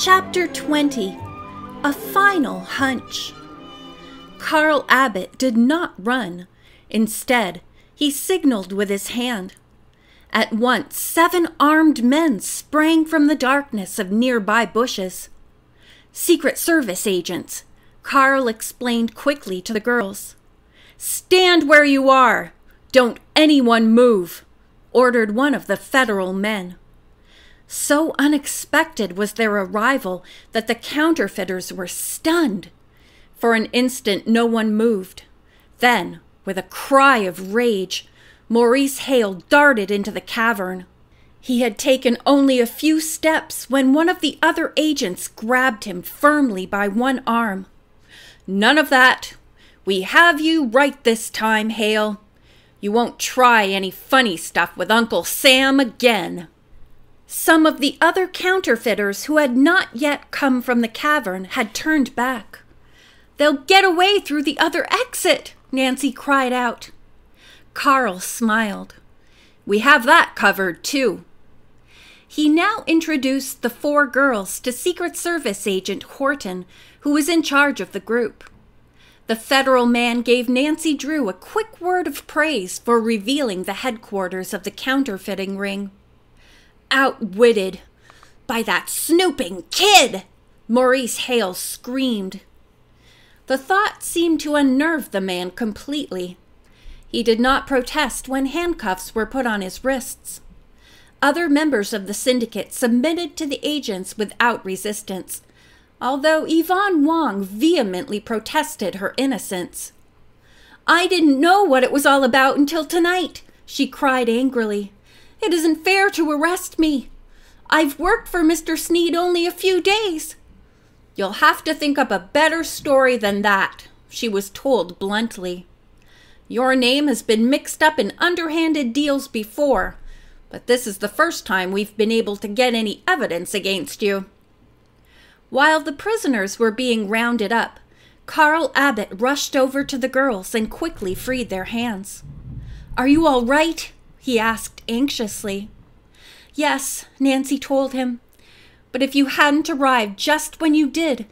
Chapter 20 A Final Hunch. Carl Abbott did not run. Instead, he signaled with his hand. At once, seven armed men sprang from the darkness of nearby bushes. Secret Service agents, Carl explained quickly to the girls. Stand where you are! Don't anyone move! ordered one of the Federal men. So unexpected was their arrival that the counterfeiters were stunned. For an instant, no one moved. Then, with a cry of rage, Maurice Hale darted into the cavern. He had taken only a few steps when one of the other agents grabbed him firmly by one arm. None of that. We have you right this time, Hale. You won't try any funny stuff with Uncle Sam again. Some of the other counterfeiters who had not yet come from the cavern had turned back. They'll get away through the other exit, Nancy cried out. Carl smiled. We have that covered, too. He now introduced the four girls to Secret Service Agent Horton, who was in charge of the group. The federal man gave Nancy Drew a quick word of praise for revealing the headquarters of the counterfeiting ring outwitted by that snooping kid, Maurice Hale screamed. The thought seemed to unnerve the man completely. He did not protest when handcuffs were put on his wrists. Other members of the syndicate submitted to the agents without resistance, although Yvonne Wong vehemently protested her innocence. I didn't know what it was all about until tonight, she cried angrily. It isn't fair to arrest me. I've worked for Mr. Sneed only a few days. You'll have to think up a better story than that, she was told bluntly. Your name has been mixed up in underhanded deals before, but this is the first time we've been able to get any evidence against you. While the prisoners were being rounded up, Carl Abbott rushed over to the girls and quickly freed their hands. Are you all right? he asked anxiously. Yes, Nancy told him. But if you hadn't arrived just when you did,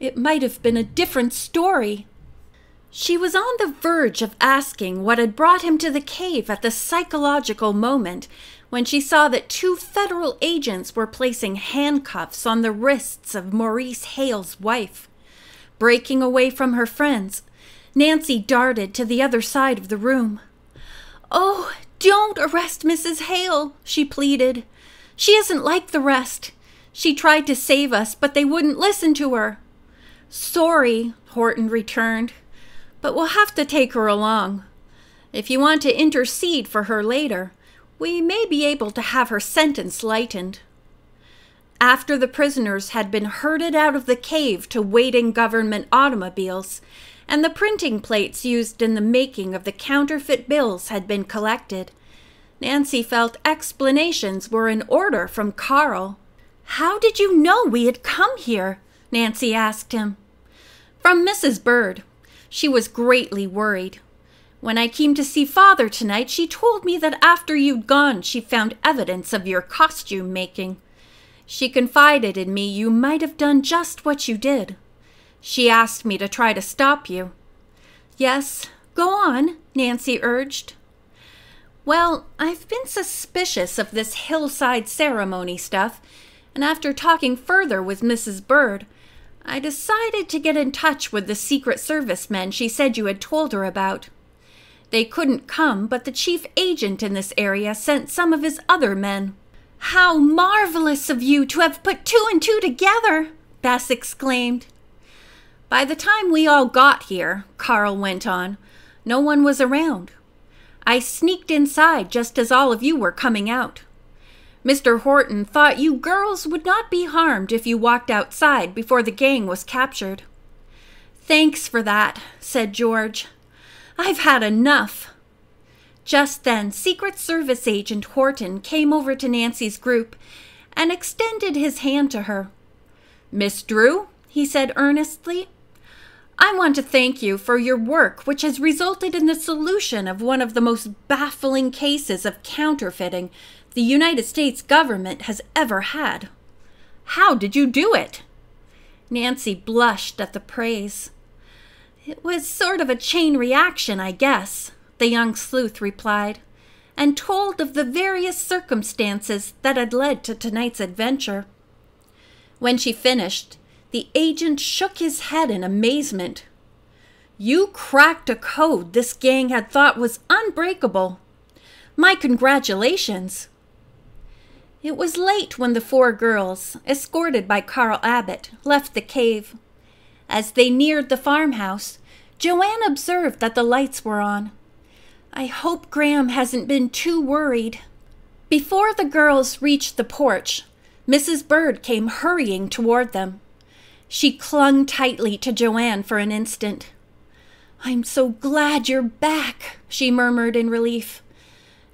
it might have been a different story. She was on the verge of asking what had brought him to the cave at the psychological moment when she saw that two federal agents were placing handcuffs on the wrists of Maurice Hale's wife. Breaking away from her friends, Nancy darted to the other side of the room. Oh, don't arrest Mrs. Hale, she pleaded. She isn't like the rest. She tried to save us, but they wouldn't listen to her. Sorry, Horton returned, but we'll have to take her along. If you want to intercede for her later, we may be able to have her sentence lightened. After the prisoners had been herded out of the cave to waiting government automobiles, and the printing plates used in the making of the counterfeit bills had been collected. Nancy felt explanations were in order from Carl. How did you know we had come here? Nancy asked him. From Mrs. Bird. She was greatly worried. When I came to see father tonight, she told me that after you'd gone, she found evidence of your costume making. She confided in me you might have done just what you did. She asked me to try to stop you. Yes, go on, Nancy urged. Well, I've been suspicious of this hillside ceremony stuff, and after talking further with Mrs. Bird, I decided to get in touch with the Secret Service men she said you had told her about. They couldn't come, but the chief agent in this area sent some of his other men. How marvelous of you to have put two and two together! Bess exclaimed. By the time we all got here, Carl went on, no one was around. I sneaked inside just as all of you were coming out. Mr. Horton thought you girls would not be harmed if you walked outside before the gang was captured. Thanks for that, said George. I've had enough. Just then, Secret Service Agent Horton came over to Nancy's group and extended his hand to her. Miss Drew, he said earnestly, I want to thank you for your work, which has resulted in the solution of one of the most baffling cases of counterfeiting the United States government has ever had. How did you do it? Nancy blushed at the praise. It was sort of a chain reaction, I guess, the young sleuth replied, and told of the various circumstances that had led to tonight's adventure. When she finished, the agent shook his head in amazement. You cracked a code this gang had thought was unbreakable. My congratulations. It was late when the four girls, escorted by Carl Abbott, left the cave. As they neared the farmhouse, Joanne observed that the lights were on. I hope Graham hasn't been too worried. Before the girls reached the porch, Mrs. Bird came hurrying toward them. She clung tightly to Joanne for an instant. I'm so glad you're back, she murmured in relief.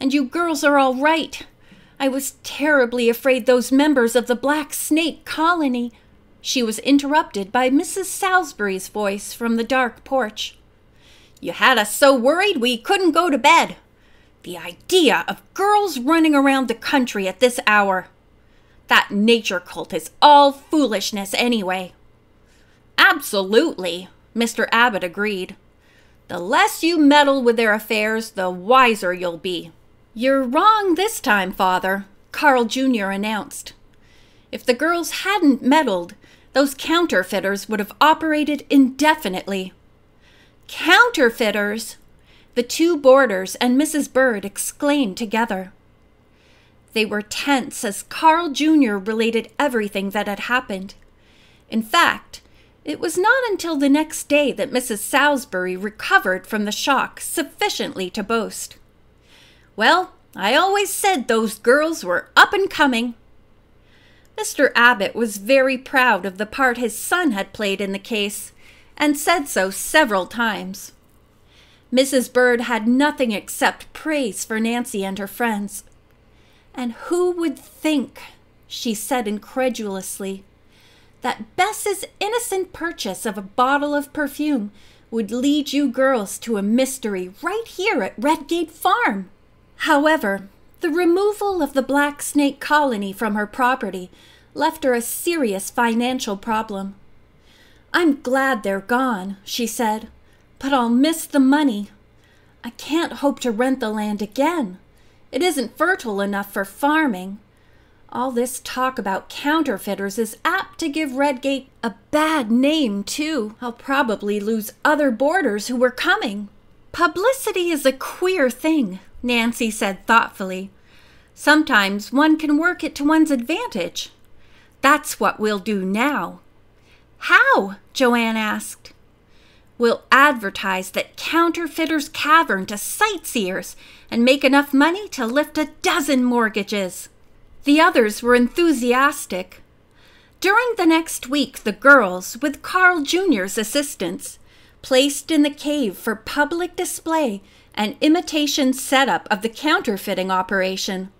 And you girls are all right. I was terribly afraid those members of the Black Snake colony. She was interrupted by Mrs. Salisbury's voice from the dark porch. You had us so worried we couldn't go to bed. The idea of girls running around the country at this hour. That nature cult is all foolishness anyway. Absolutely, Mr. Abbott agreed. The less you meddle with their affairs, the wiser you'll be. You're wrong this time, Father, Carl Jr. announced. If the girls hadn't meddled, those counterfeiters would have operated indefinitely. Counterfeiters! The two boarders and Mrs. Bird exclaimed together. They were tense as Carl Jr. related everything that had happened. In fact, it was not until the next day that Mrs. Salisbury recovered from the shock sufficiently to boast. Well, I always said those girls were up and coming. Mr. Abbott was very proud of the part his son had played in the case, and said so several times. Mrs. Bird had nothing except praise for Nancy and her friends. And who would think, she said incredulously, that Bess's innocent purchase of a bottle of perfume would lead you girls to a mystery right here at Redgate Farm. However, the removal of the black snake colony from her property left her a serious financial problem. I'm glad they're gone, she said, but I'll miss the money. I can't hope to rent the land again. It isn't fertile enough for farming, all this talk about counterfeiters is apt to give Redgate a bad name, too. I'll probably lose other boarders who were coming. Publicity is a queer thing, Nancy said thoughtfully. Sometimes one can work it to one's advantage. That's what we'll do now. How? Joanne asked. We'll advertise that Counterfeiter's Cavern to sightseers and make enough money to lift a dozen mortgages. The others were enthusiastic. During the next week, the girls, with Carl Jr.'s assistance, placed in the cave for public display an imitation setup of the counterfeiting operation.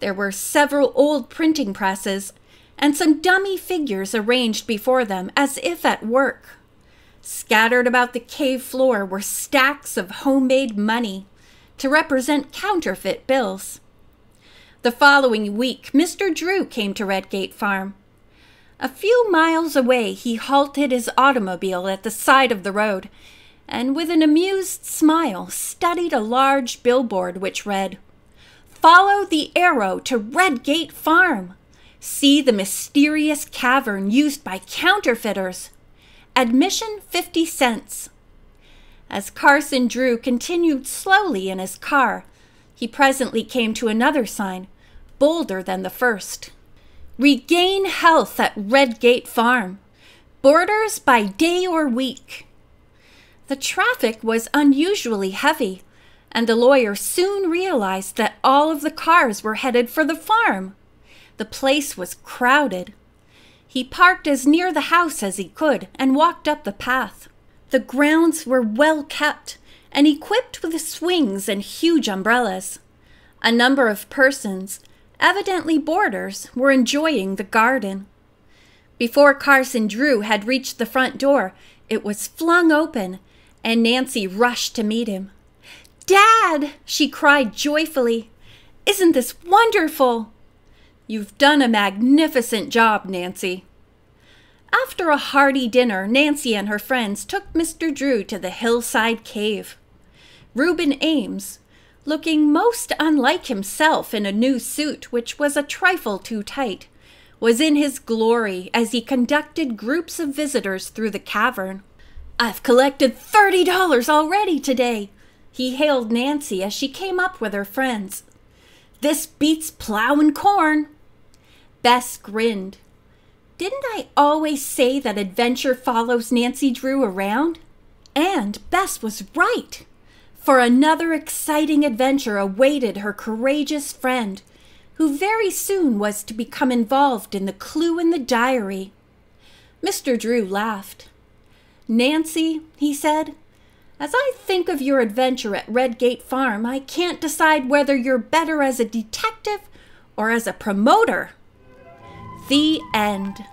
There were several old printing presses and some dummy figures arranged before them as if at work. Scattered about the cave floor were stacks of homemade money to represent counterfeit bills. The following week, Mr. Drew came to Redgate Farm. A few miles away, he halted his automobile at the side of the road and, with an amused smile, studied a large billboard which read, Follow the arrow to Redgate Farm. See the mysterious cavern used by counterfeiters. Admission 50 cents. As Carson Drew continued slowly in his car, he presently came to another sign bolder than the first. Regain health at Redgate Farm. Borders by day or week. The traffic was unusually heavy, and the lawyer soon realized that all of the cars were headed for the farm. The place was crowded. He parked as near the house as he could and walked up the path. The grounds were well kept and equipped with swings and huge umbrellas. A number of persons, Evidently, boarders were enjoying the garden. Before Carson Drew had reached the front door, it was flung open, and Nancy rushed to meet him. Dad! she cried joyfully. Isn't this wonderful? You've done a magnificent job, Nancy. After a hearty dinner, Nancy and her friends took Mr. Drew to the hillside cave. Reuben Ames, looking most unlike himself in a new suit which was a trifle too tight, was in his glory as he conducted groups of visitors through the cavern. I've collected thirty dollars already today, he hailed Nancy as she came up with her friends. This beats plowing corn. Bess grinned. Didn't I always say that adventure follows Nancy Drew around? And Bess was right for another exciting adventure awaited her courageous friend, who very soon was to become involved in the clue in the diary. Mr. Drew laughed. Nancy, he said, as I think of your adventure at Redgate Farm, I can't decide whether you're better as a detective or as a promoter. The end.